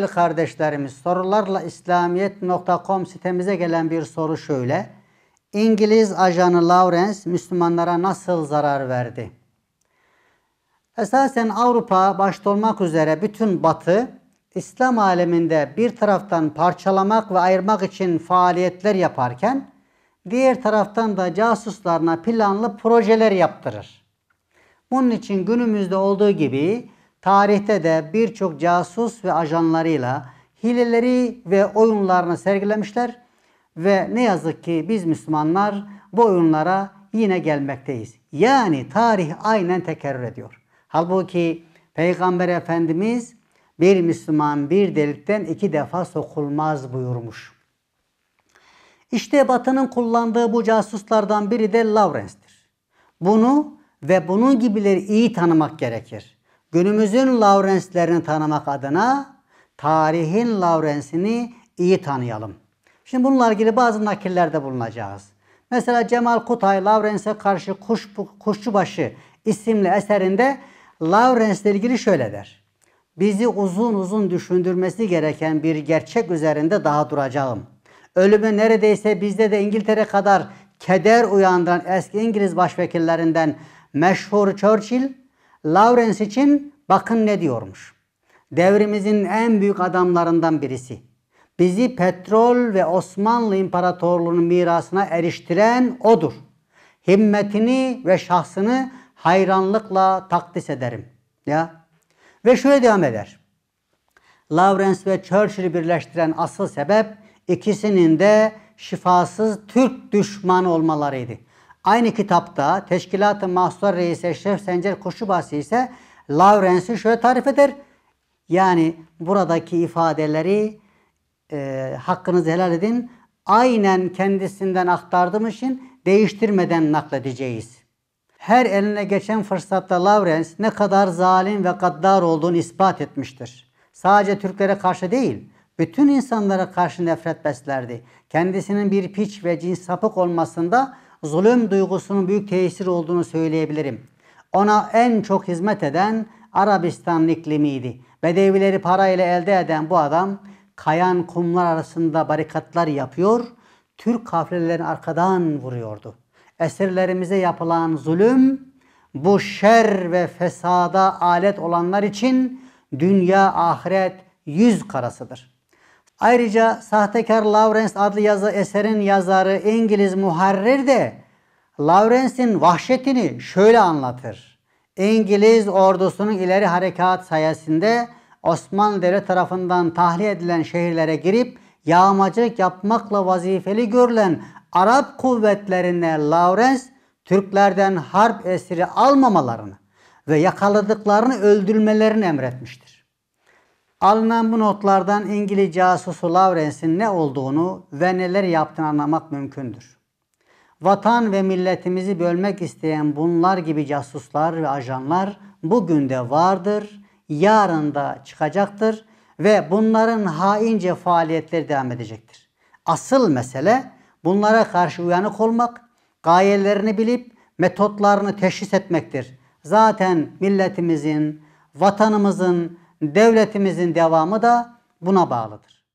Değerli kardeşlerimiz sorularla İslamiyet.com sitemize gelen bir soru şöyle. İngiliz ajanı Lawrence Müslümanlara nasıl zarar verdi? Esasen Avrupa başta olmak üzere bütün batı İslam aleminde bir taraftan parçalamak ve ayırmak için faaliyetler yaparken diğer taraftan da casuslarına planlı projeler yaptırır. Bunun için günümüzde olduğu gibi tarihte de birçok casus ve ajanlarıyla hileleri ve oyunlarını sergilemişler ve ne yazık ki biz Müslümanlar bu oyunlara yine gelmekteyiz. Yani tarih aynen tekerrür ediyor. Halbuki Peygamber Efendimiz bir Müslüman bir delikten iki defa sokulmaz buyurmuş. İşte Batı'nın kullandığı bu casuslardan biri de Lawrence'dir. Bunu ve bunun gibileri iyi tanımak gerekir günümüzün Lawrence'lerini tanımak adına tarihin Lawrence'ini iyi tanıyalım. Şimdi bununla ilgili bazı nakillerde bulunacağız. Mesela Cemal Kutay Lawrence'e karşı kuş, Kuşçubaşı isimli eserinde Lawrence ile ilgili şöyle der. Bizi uzun uzun düşündürmesi gereken bir gerçek üzerinde daha duracağım. Ölümü neredeyse bizde de İngiltere kadar keder uyandıran eski İngiliz başvekillerinden meşhur Churchill Lawrence için bakın ne diyormuş. Devrimizin en büyük adamlarından birisi. Bizi petrol ve Osmanlı İmparatorluğu'nun mirasına eriştiren odur. Himmetini ve şahsını hayranlıkla takdis ederim. Ya. Ve şöyle devam eder. Lawrence ve Churchill'i birleştiren asıl sebep ikisinin de şifasız Türk düşmanı olmalarıydı. Aynı kitapta Teşkilat-ı Mahsuslar Reisi Eşref Sencer Koşubası ise Lawrence'i şöyle tarif eder. Yani buradaki ifadeleri e, hakkınızı helal edin. Aynen kendisinden aktardığım için değiştirmeden nakledeceğiz. Her eline geçen fırsatta Lawrence ne kadar zalim ve gaddar olduğunu ispat etmiştir. Sadece Türklere karşı değil, bütün insanlara karşı nefret beslerdi. Kendisinin bir piç ve cins sapık olmasında zulüm duygusunun büyük tesir olduğunu söyleyebilirim. Ona en çok hizmet eden Arabistan iklimiydi. Bedevileri parayla elde eden bu adam kayan kumlar arasında barikatlar yapıyor, Türk kafirlerini arkadan vuruyordu. Esirlerimize yapılan zulüm bu şer ve fesada alet olanlar için dünya ahiret yüz karasıdır. Ayrıca Sahtekar Lawrence adlı yazı eserin yazarı İngiliz muharrir de Lawrence'in vahşetini şöyle anlatır. İngiliz ordusunun ileri harekat sayesinde Osmanlı Devlet tarafından tahliye edilen şehirlere girip yağmacılık yapmakla vazifeli görülen Arap kuvvetlerine Lawrence Türklerden harp esiri almamalarını ve yakaladıklarını öldürmelerini emretmiştir. Alınan bu notlardan İngiliz casusu Lawrence'in ne olduğunu ve neler yaptığını anlamak mümkündür. Vatan ve milletimizi bölmek isteyen bunlar gibi casuslar ve ajanlar bugün de vardır, yarın da çıkacaktır ve bunların haince faaliyetleri devam edecektir. Asıl mesele bunlara karşı uyanık olmak, gayelerini bilip metotlarını teşhis etmektir. Zaten milletimizin, vatanımızın devletimizin devamı da buna bağlıdır.